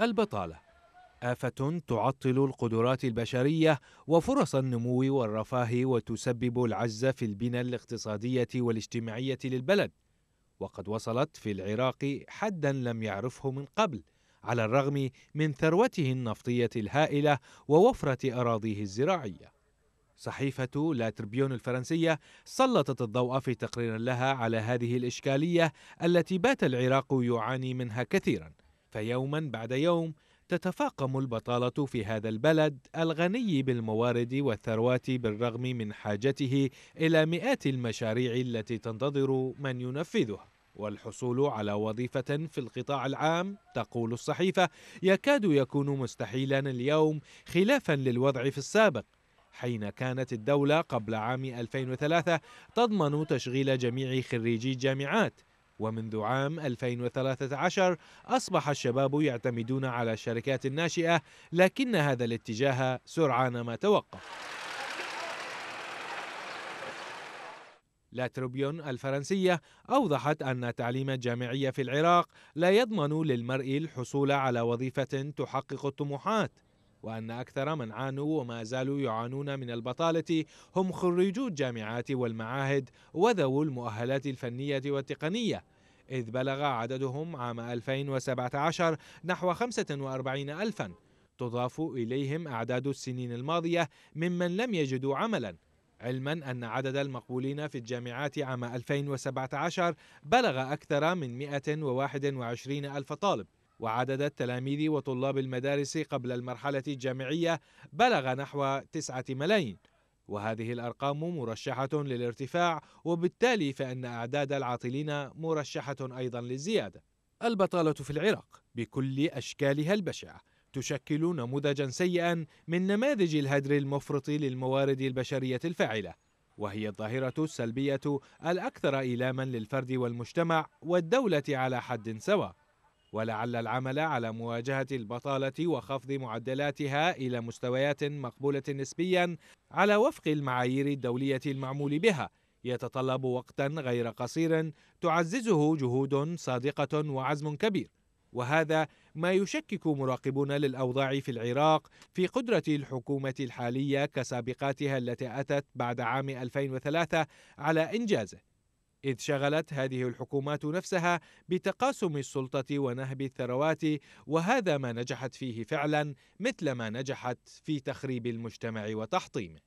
البطالة آفة تعطل القدرات البشرية وفرص النمو والرفاه وتسبب العجز في البنى الاقتصادية والاجتماعية للبلد وقد وصلت في العراق حدا لم يعرفه من قبل على الرغم من ثروته النفطية الهائلة ووفرة أراضيه الزراعية صحيفة لا تربيون الفرنسية سلطت الضوء في تقرير لها على هذه الإشكالية التي بات العراق يعاني منها كثيراً فيوما بعد يوم تتفاقم البطاله في هذا البلد الغني بالموارد والثروات بالرغم من حاجته الى مئات المشاريع التي تنتظر من ينفذها والحصول على وظيفة في القطاع العام تقول الصحيفة يكاد يكون مستحيلا اليوم خلافا للوضع في السابق حين كانت الدولة قبل عام 2003 تضمن تشغيل جميع خريجي الجامعات ومنذ عام 2013 أصبح الشباب يعتمدون على الشركات الناشئة لكن هذا الاتجاه سرعان ما توقف لا الفرنسية أوضحت أن التعليم الجامعي في العراق لا يضمن للمرء الحصول على وظيفة تحقق الطموحات وأن أكثر من عانوا وما زالوا يعانون من البطالة هم خريجو الجامعات والمعاهد وذوو المؤهلات الفنية والتقنية إذ بلغ عددهم عام 2017 نحو 45 ألفاً تضاف إليهم أعداد السنين الماضية ممن لم يجدوا عملاً علما أن عدد المقبولين في الجامعات عام 2017 بلغ أكثر من 121 ألف طالب وعدد التلاميذ وطلاب المدارس قبل المرحلة الجامعية بلغ نحو 9 ملايين وهذه الأرقام مرشحة للارتفاع وبالتالي فإن أعداد العاطلين مرشحة أيضا للزيادة البطالة في العراق بكل أشكالها البشعة تشكل نموذجا سيئا من نماذج الهدر المفرط للموارد البشرية الفاعلة وهي الظاهرة السلبية الأكثر إيلاما للفرد والمجتمع والدولة على حد سواء ولعل العمل على مواجهة البطالة وخفض معدلاتها إلى مستويات مقبولة نسبيا على وفق المعايير الدولية المعمول بها يتطلب وقتا غير قصير تعززه جهود صادقة وعزم كبير وهذا ما يشكك مراقبون للأوضاع في العراق في قدرة الحكومة الحالية كسابقاتها التي أتت بعد عام 2003 على إنجازه إذ شغلت هذه الحكومات نفسها بتقاسم السلطة ونهب الثروات وهذا ما نجحت فيه فعلا مثل ما نجحت في تخريب المجتمع وتحطيمه